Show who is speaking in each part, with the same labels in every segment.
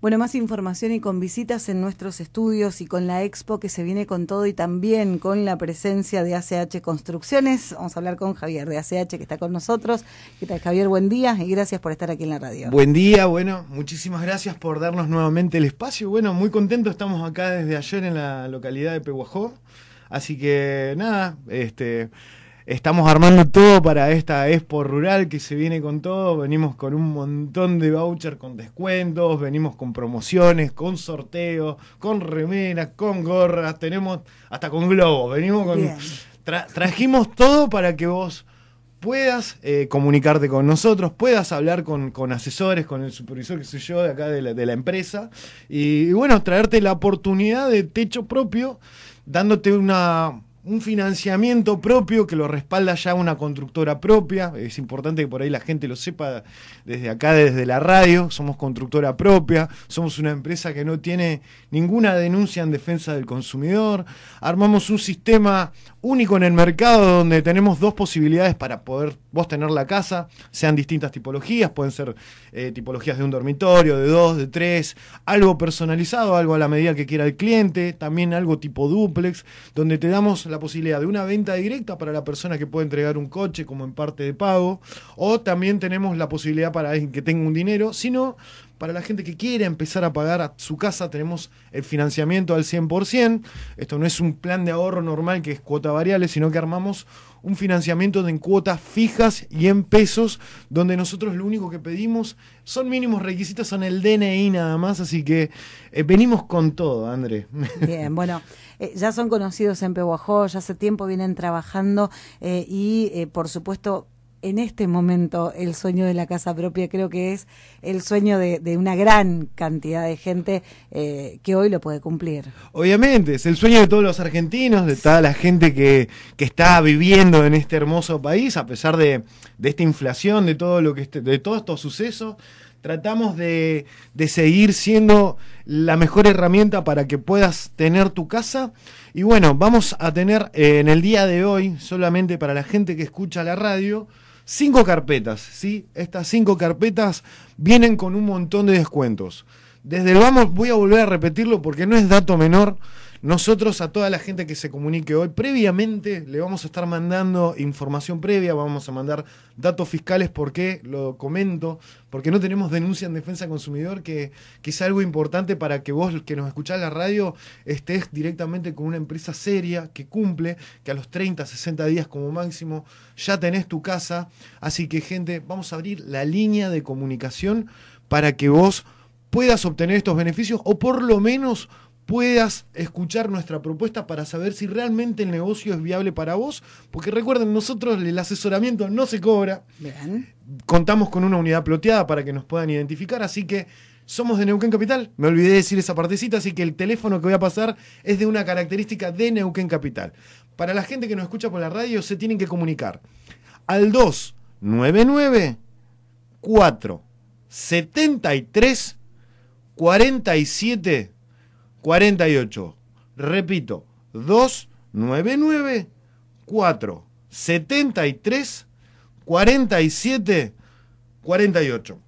Speaker 1: Bueno, más información y con visitas en nuestros estudios y con la expo que se viene con todo y también con la presencia de ACH Construcciones. Vamos a hablar con Javier de ACH que está con nosotros. ¿Qué tal, Javier? Buen día y gracias por estar aquí en la radio.
Speaker 2: Buen día, bueno, muchísimas gracias por darnos nuevamente el espacio. Bueno, muy contento, estamos acá desde ayer en la localidad de Peguajó. Así que nada, este Estamos armando todo para esta Expo Rural que se viene con todo. Venimos con un montón de vouchers con descuentos, venimos con promociones, con sorteos, con remeras, con gorras, tenemos hasta con globos. Venimos con. trajimos todo para que vos puedas eh, comunicarte con nosotros, puedas hablar con, con, asesores, con el supervisor que soy yo de acá de la, empresa y, y bueno, traerte la oportunidad de techo propio, dándote una un financiamiento propio que lo respalda ya una constructora propia. Es importante que por ahí la gente lo sepa desde acá, desde la radio. Somos constructora propia, somos una empresa que no tiene ninguna denuncia en defensa del consumidor. Armamos un sistema único en el mercado donde tenemos dos posibilidades para poder vos tener la casa, sean distintas tipologías, pueden ser eh, tipologías de un dormitorio, de dos, de tres, algo personalizado, algo a la medida que quiera el cliente, también algo tipo duplex, donde te damos la posibilidad de una venta directa para la persona que puede entregar un coche como en parte de pago, o también tenemos la posibilidad para alguien que tenga un dinero, sino para la gente que quiere empezar a pagar a su casa, tenemos el financiamiento al 100%. Esto no es un plan de ahorro normal que es cuota variable, sino que armamos un financiamiento en cuotas fijas y en pesos, donde nosotros lo único que pedimos son mínimos
Speaker 1: requisitos, son el DNI nada más, así que eh, venimos con todo, André. Bien, bueno, eh, ya son conocidos en Pehuajó, ya hace tiempo vienen trabajando eh, y por supuesto en este momento el sueño de la casa propia creo que es el sueño de, una gran cantidad de gente eh, que hoy lo puede cumplir.
Speaker 2: Obviamente, es el sueño de todos los argentinos, de toda la gente que, que está viviendo en este hermoso país, a pesar de, de esta inflación, de todo lo que este, de todos estos sucesos. Tratamos de, de seguir siendo la mejor herramienta para que puedas tener tu casa. Y bueno, vamos a tener eh, en el día de hoy, solamente para la gente que escucha la radio, cinco carpetas, ¿sí? Estas cinco carpetas vienen con un montón de descuentos. Desde el vamos voy a volver a repetirlo porque no es dato menor. Nosotros a toda la gente que se comunique hoy previamente le vamos a estar mandando información previa, vamos a mandar datos fiscales, porque lo comento, porque no tenemos denuncia en defensa consumidor, que, es algo importante para que vos que nos escuchás en la radio estés directamente con una empresa seria que cumple, que a los 30, 60 días como máximo ya tenés tu casa. Así que gente, vamos a abrir la línea de comunicación para que vos puedas obtener estos beneficios o por lo menos puedas escuchar nuestra propuesta para saber si realmente el negocio es viable para vos. Porque recuerden, nosotros el asesoramiento no se cobra. Contamos con una unidad ploteada para que nos puedan identificar, así que somos de Neuquén Capital. Me olvidé decir esa partecita, así que el teléfono que voy a pasar es de una característica de Neuquén Capital. Para la gente que nos escucha por la radio, se tienen que comunicar al 299 473 47 48, repito, 299 4 73 47 48.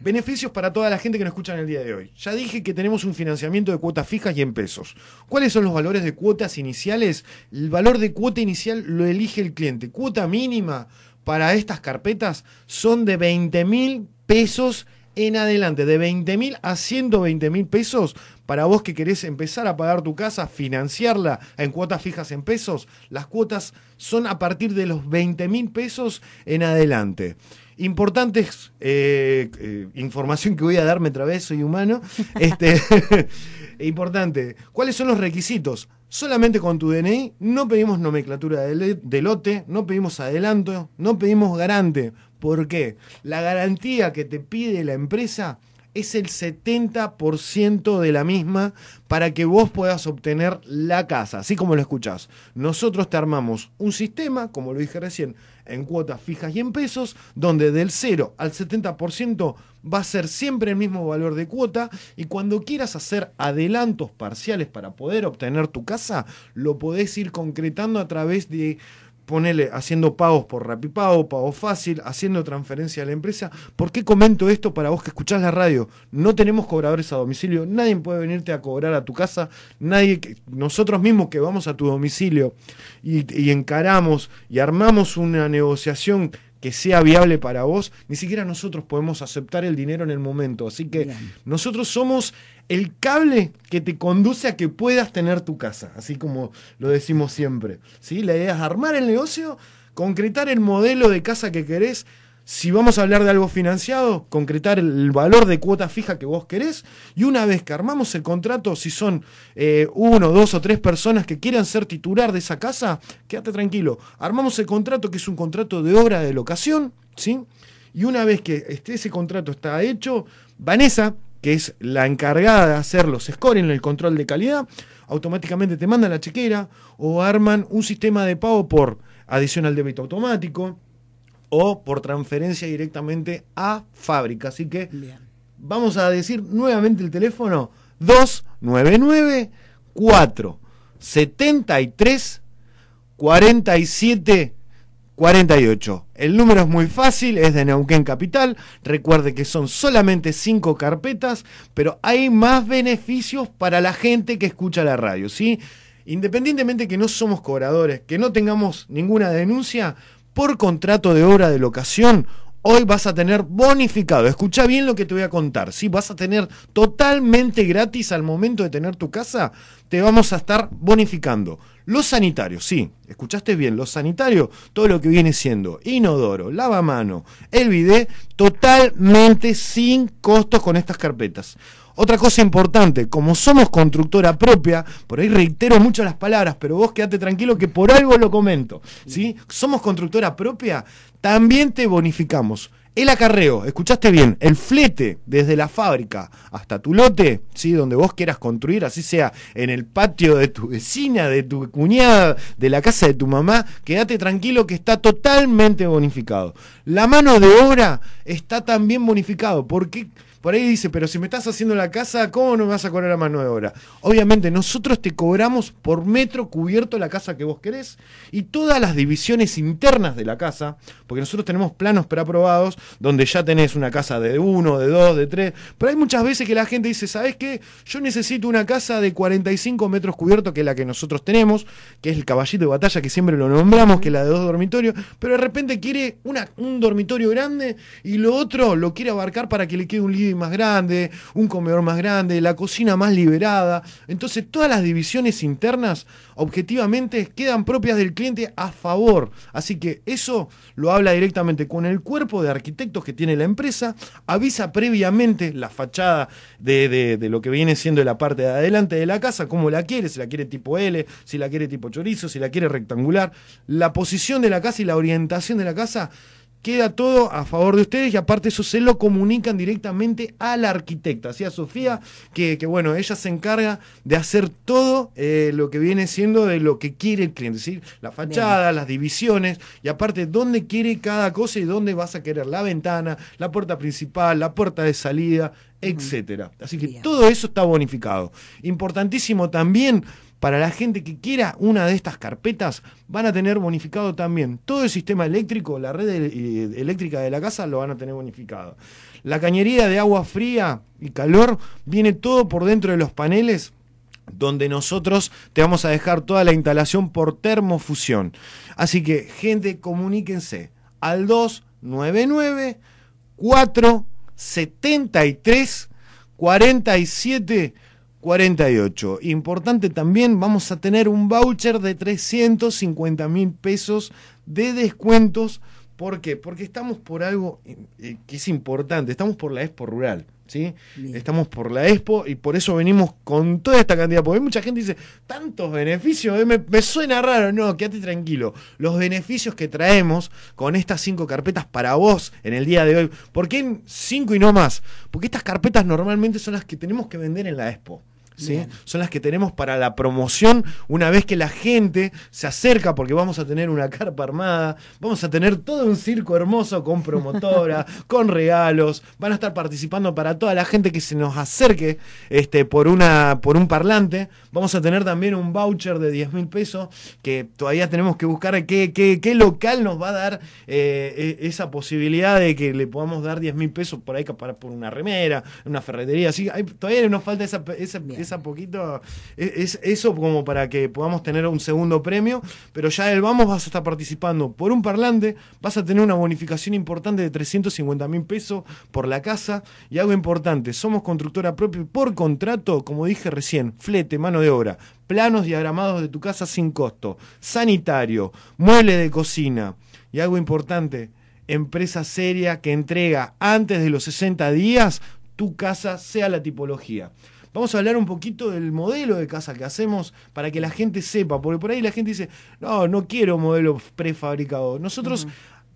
Speaker 2: Beneficios para toda la gente que nos escucha en el día de hoy. Ya dije que tenemos un financiamiento de cuotas fijas y en pesos. ¿Cuáles son los valores de cuotas iniciales? El valor de cuota inicial lo elige el cliente. Cuota mínima para estas carpetas son de 20 mil pesos en adelante, de 20 mil a 120 mil pesos para vos que querés empezar a pagar tu casa, financiarla en cuotas fijas en pesos, las cuotas son a partir de los 20 mil pesos en adelante. Importante eh, eh, información que voy a darme, otra vez, soy humano. Este, importante, ¿cuáles son los requisitos? Solamente con tu DNI, no pedimos nomenclatura de, de lote, no pedimos adelanto, no pedimos garante. ¿Por qué? La garantía que te pide la empresa es el 70% de la misma para que vos puedas obtener la casa, así como lo escuchás. Nosotros te armamos un sistema, como lo dije recién, en cuotas fijas y en pesos, donde del 0 al 70% va a ser siempre el mismo valor de cuota y cuando quieras hacer adelantos parciales para poder obtener tu casa, lo podés ir concretando a través de ponele haciendo pagos por Rapipago, pago fácil, haciendo transferencia a la empresa. ¿Por qué comento esto para vos que escuchás la radio? No tenemos cobradores a domicilio, nadie puede venirte a cobrar a tu casa, nadie, nosotros mismos que vamos a tu domicilio y encaramos y armamos una negociación que sea viable para vos, ni siquiera nosotros podemos aceptar el dinero en el momento. Así que nosotros somos el cable que te conduce a que puedas tener tu casa, así como lo decimos siempre. ¿sí? La idea es armar el negocio, concretar el modelo de casa que querés, si vamos a hablar de algo financiado, concretar el valor de cuota fija que vos querés y una vez que armamos el contrato, si son eh, uno, dos o tres personas que quieran ser titular de esa casa, quédate tranquilo. Armamos el contrato que es un contrato de obra de locación, ¿sí? Y una vez que este, ese contrato está hecho, Vanessa, que es la encargada de hacer los scoring, el control de calidad, automáticamente te mandan la chequera o arman un sistema de pago por adicional débito automático o por transferencia directamente a fábrica. Así que vamos a decir nuevamente el teléfono 299 473 73 47 48. El número es muy fácil, es de Neuquén Capital. Recuerde que son solamente cinco carpetas, pero hay más beneficios para la gente que escucha la radio, ¿sí? Independientemente que no somos cobradores, que no tengamos ninguna denuncia, por contrato de obra de locación, hoy vas a tener bonificado. Escucha bien lo que te voy a contar. Si vas a tener totalmente gratis al momento de tener tu casa, te vamos a estar bonificando los sanitarios, sí, escuchaste bien, los sanitarios, todo lo que viene siendo inodoro, lavamano, el bidé, totalmente sin costos con estas carpetas. Otra cosa importante, como somos constructora propia, por ahí reitero mucho las palabras, pero vos quedate tranquilo que por algo lo comento, ¿sí? Somos constructora propia, también te bonificamos el acarreo, escuchaste bien, el flete desde la fábrica hasta tu lote, ¿sí? donde vos quieras construir, así sea en el patio de tu vecina, de tu cuñada, de la casa de tu mamá, quédate tranquilo que está totalmente bonificado. La mano de obra está también bonificado, qué? Por ahí dice, pero si me estás haciendo la casa, ¿cómo no me vas a cobrar a mano de obra? Obviamente, nosotros te cobramos por metro cubierto la casa que vos querés y todas las divisiones internas de la casa, porque nosotros tenemos planos preaprobados donde ya tenés una casa de uno, de dos, de tres, pero hay muchas veces que la gente dice, ¿sabes qué? Yo necesito una casa de 45 metros cubierto, que es la que nosotros tenemos, que es el caballito de batalla que siempre lo nombramos, que es la de dos dormitorios, pero de repente quiere una, un dormitorio grande y lo otro lo quiere abarcar para que le quede un living más grande, un comedor más grande, la cocina más liberada. Entonces todas las divisiones internas objetivamente quedan propias del cliente a favor. Así que eso lo habla directamente con el cuerpo de arquitectos que tiene la empresa, avisa previamente la fachada de, de, lo que viene siendo la parte de adelante de la casa, cómo la quiere, si la quiere tipo L, si la quiere tipo chorizo, si la quiere rectangular, la posición de la casa y la orientación de la casa queda todo a favor de ustedes y aparte eso se lo comunican directamente a la arquitecta, ¿sí? a Sofía, que, bueno, ella se encarga de hacer todo eh, lo que viene siendo de lo que quiere el cliente, decir, la fachada, las divisiones y aparte dónde quiere cada cosa y dónde vas a querer la ventana, la puerta principal, la puerta de salida, etc. etcétera. Así que todo eso está bonificado. Importantísimo también para la gente que quiera una de estas carpetas, van a tener bonificado también todo el sistema eléctrico, la red eléctrica de la casa lo van a tener bonificado. La cañería de agua fría y calor viene todo por dentro de los paneles donde nosotros te vamos a dejar toda la instalación por termofusión. Así que, gente, comuníquense al 299 473 47 48. Importante también, vamos a tener un voucher de 350 mil pesos de descuentos. ¿Por qué? Porque estamos por algo eh, que es importante, estamos por la Expo Rural. ¿Sí? Estamos por la Expo y por eso venimos con toda esta cantidad. Porque mucha gente dice, tantos beneficios, eh, me, me, suena raro. No, quédate tranquilo. Los beneficios que traemos con estas cinco carpetas para vos en el día de hoy. ¿Por qué cinco y no más? Porque estas carpetas normalmente son las que tenemos que vender en la Expo. ¿sí? son las que tenemos para la promoción una vez que la gente se acerca, porque vamos a tener una carpa armada, vamos a tener todo un circo hermoso con promotora, con regalos, van a estar participando para toda la gente que se nos acerque este, por, una, por un parlante Vamos a tener también un voucher de 10 mil pesos que todavía tenemos que buscar qué, qué, local nos va a dar eh, e, esa posibilidad de que le podamos dar 10 mil pesos por ahí para por una remera, una ferretería. Así todavía nos falta esa, esa, poquito, e, eso como para que podamos tener un segundo premio. Pero ya el Vamos vas a estar participando por un parlante, vas a tener una bonificación importante de 350 mil pesos por la casa. Y algo importante, somos constructora propia por contrato, como dije recién, flete, mano de hora, planos diagramados de tu casa sin costo, sanitario, mueble de cocina y algo importante, empresa seria que entrega antes de los 60 días tu casa sea la tipología. Vamos a hablar un poquito del modelo de casa que hacemos para que la gente sepa, porque por ahí la gente dice, no, no quiero modelo prefabricado. Nosotros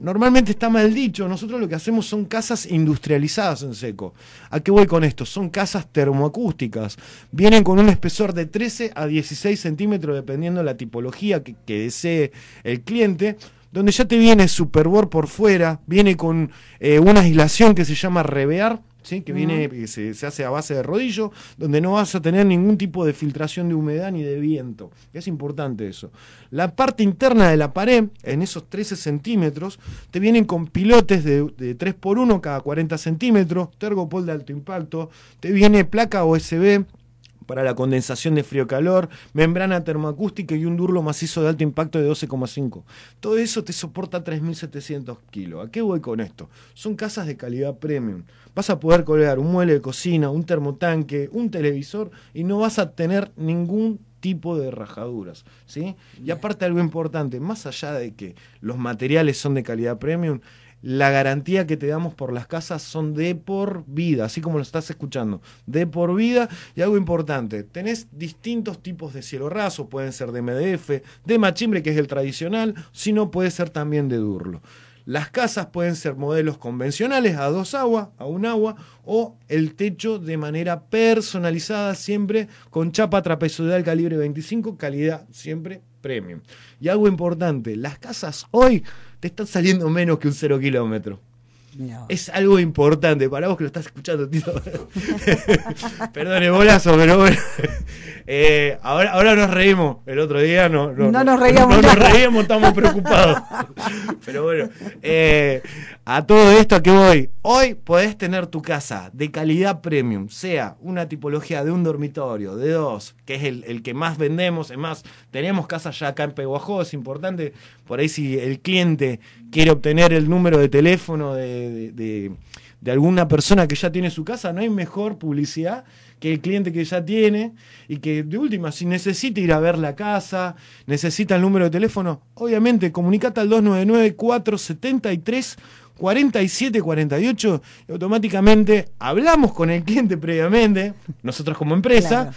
Speaker 2: Normalmente está mal dicho, nosotros lo que hacemos son casas industrializadas en seco. ¿A qué voy con esto? Son casas termoacústicas. Vienen con un espesor de 13 a 16 centímetros dependiendo de la tipología que, desee el cliente donde ya te viene Superboard por fuera, viene con eh, una aislación que se llama revear, ¿sí? que viene, que eh, se, hace a base de rodillo, donde no vas a tener ningún tipo de filtración de humedad ni de viento. Es importante eso. La parte interna de la pared, en esos 13 centímetros, te vienen con pilotes de, de 3x1 cada 40 centímetros, tergopol de alto impacto, te viene placa USB para la condensación de frío-calor, membrana termoacústica y un durlo macizo de alto impacto de 12,5. Todo eso te soporta 3.700 kilos. ¿A qué voy con esto? Son casas de calidad premium. Vas a poder colgar un mueble de cocina, un termotanque, un televisor y no vas a tener ningún tipo de rajaduras, ¿sí? Y aparte algo importante, más allá de que los materiales son de calidad premium, la garantía que te damos por las casas son de por vida, así como lo estás escuchando, de por vida. Y algo importante, tenés distintos tipos de cielo raso, pueden ser de MDF, de machimbre, que es el tradicional, sino puede ser también de durlo. Las casas pueden ser modelos convencionales a dos aguas, a un agua, o el techo de manera personalizada, siempre con chapa trapezoidal calibre 25, calidad siempre premium. Y algo importante, las casas hoy te están saliendo menos que un cero kilómetro. Es algo importante para vos que lo estás escuchando, tío. Perdón, bolazo, pero bueno. Eh, ahora, ahora nos reímos. El otro día no, no, nos reíamos. No, nos estamos preocupados. pero bueno, eh, a todo esto que voy. Hoy podés tener tu casa de calidad premium, sea una tipología de un dormitorio, de dos, que es el, que más vendemos. Es más, tenemos casas ya acá en Peguajó, es importante. Por ahí si el cliente quiere obtener el número de teléfono de, alguna persona que ya tiene su casa, no hay mejor publicidad que el cliente que ya tiene y que de última, si necesita ir a ver la casa, necesita el número de teléfono, obviamente comunicate al 299-473-4748 y automáticamente hablamos con el cliente previamente, nosotros como empresa,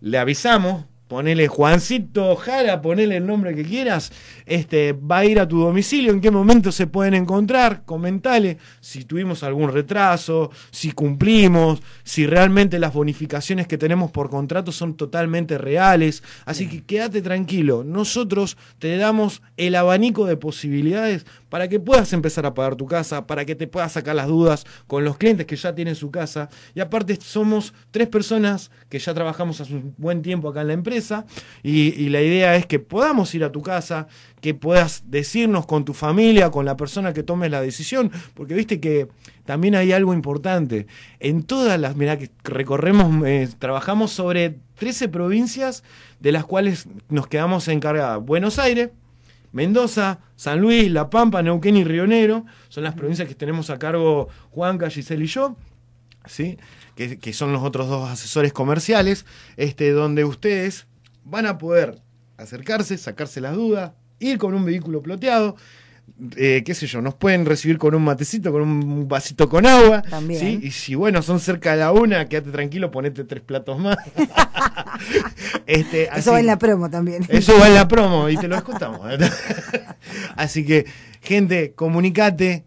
Speaker 2: le avisamos ponele Juancito Jara, ponele el nombre que quieras, este, va a ir a tu domicilio, en qué momento se pueden encontrar, comentale si tuvimos algún retraso, si cumplimos, si realmente las bonificaciones que tenemos por contrato son totalmente reales. Así que quédate tranquilo, nosotros te damos el abanico de posibilidades para que puedas empezar a pagar tu casa, para que te puedas sacar las dudas con los clientes que ya tienen su casa. Y aparte somos tres personas que ya trabajamos hace un buen tiempo acá en la empresa y, la idea es que podamos ir a tu casa, que puedas decirnos con tu familia, con la persona que tome la decisión, porque viste que también hay algo importante. En todas las, mirá que recorremos, eh, trabajamos sobre 13 provincias de las cuales nos quedamos encargadas. Buenos Aires, Mendoza, San Luis, La Pampa, Neuquén y Negro, son las provincias que tenemos a cargo Juan Giselle y yo. ¿sí? que, son los otros dos asesores comerciales, este, donde ustedes van a poder acercarse, sacarse las dudas, ir con un vehículo ploteado. Eh, qué sé yo, nos pueden recibir con un matecito, con un vasito con agua. También. Y si, bueno, son cerca de la una, quédate tranquilo, ponete tres platos más. este, eso va en la promo también. Eso va en la promo y te lo escuchamos. así que, gente, comunicate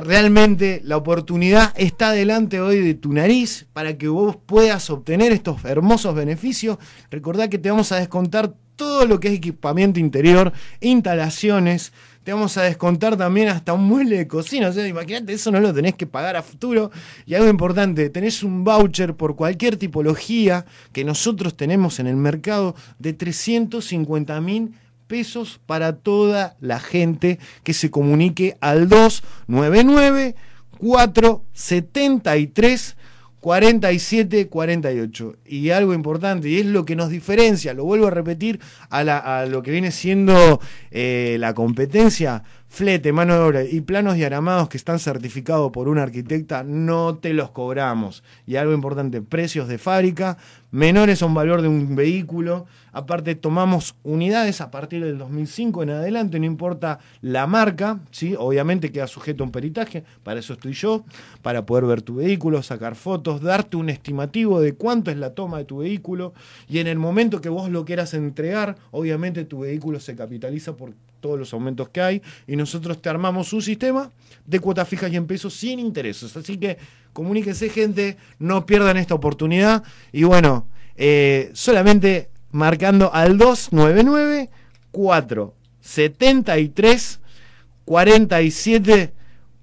Speaker 2: realmente la oportunidad está delante hoy de tu nariz para que vos puedas obtener estos hermosos beneficios. Recordá que te vamos a descontar todo lo que es equipamiento interior, instalaciones, te vamos a descontar también hasta un mueble de cocina. O sea, imagínate, eso no lo tenés que pagar a futuro. Y algo importante, tenés un voucher por cualquier tipología que nosotros tenemos en el mercado de 350 mil pesos para toda la gente que se comunique al 299 473 4748 Y algo importante, y es lo que nos diferencia, lo vuelvo a repetir, a, lo que viene siendo eh, la competencia, flete, mano de obra y planos aramados que están certificados por un arquitecta, no te los cobramos. Y algo importante, precios de fábrica, menores a un valor de un vehículo. Aparte, tomamos unidades a partir del 2005 en adelante, no importa la marca, obviamente queda sujeto a un peritaje, para eso estoy yo, para poder ver tu vehículo, sacar fotos, darte un estimativo de cuánto es la toma de tu vehículo y en el momento que vos lo quieras entregar, obviamente tu vehículo se capitaliza por todos los aumentos que hay, y nosotros te armamos un sistema de cuotas fijas y en pesos sin intereses. Así que comuníquese gente, no pierdan esta oportunidad. Y bueno, eh, solamente marcando al 299 473 47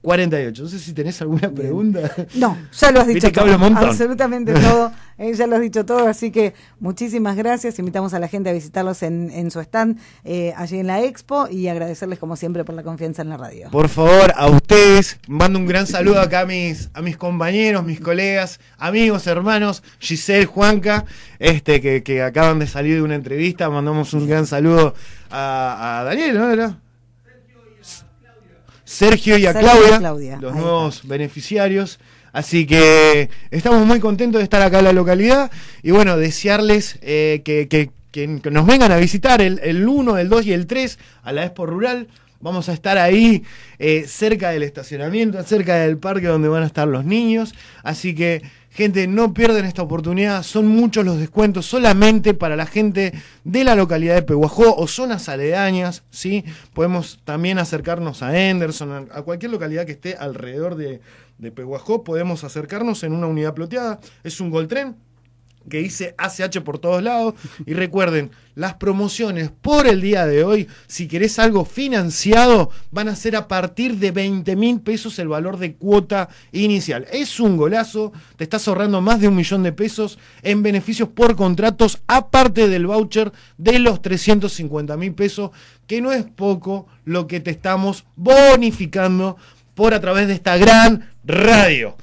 Speaker 2: 48. No sé si tenés alguna pregunta. No, ya lo has dicho. absolutamente
Speaker 1: todo ya lo has dicho todo, así que muchísimas gracias. Invitamos a la gente a visitarlos en, su stand eh, allí en la expo y agradecerles como siempre por la confianza en la radio. Por
Speaker 2: favor, a ustedes, mando un gran saludo acá
Speaker 1: a mis, compañeros, mis colegas,
Speaker 2: amigos, hermanos, Giselle, Juanca, este, que, acaban de salir de una entrevista. Mandamos un gran saludo a, Daniel, ¿no? Sergio y a Sergio y a Claudia los nuevos beneficiarios. Así que estamos muy contentos de estar acá en la localidad y bueno, desearles eh, que, nos vengan a visitar el, 1, el 2 y el 3 a la Expo Rural. Vamos a estar ahí eh, cerca del estacionamiento, cerca del parque donde van a estar los niños. Así que Gente, no pierden esta oportunidad, son muchos los descuentos solamente para la gente de la localidad de Pehuajó o zonas aledañas, ¿sí? Podemos también acercarnos a Henderson, a cualquier localidad que esté alrededor de, de Pehuajó, podemos acercarnos en una unidad ploteada. Es un Tren, que dice ACH por todos lados. Y recuerden, las promociones por el día de hoy, si querés algo financiado, van a ser a partir de 20 mil pesos el valor de cuota inicial. Es un golazo, te estás ahorrando más de un millón de pesos en beneficios por contratos, aparte del voucher de los 350 mil pesos, que no es poco lo que te estamos bonificando
Speaker 1: por a través de esta gran radio.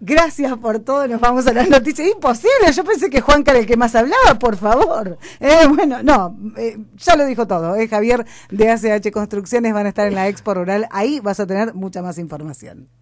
Speaker 1: Gracias por todo, nos vamos a las noticias. Imposible, yo pensé que Juanca era el que más hablaba, por favor. Eh, bueno, no, eh, ya lo dijo todo. Eh, Javier de ACH Construcciones van a estar en la Expo Rural, ahí vas a tener mucha más información.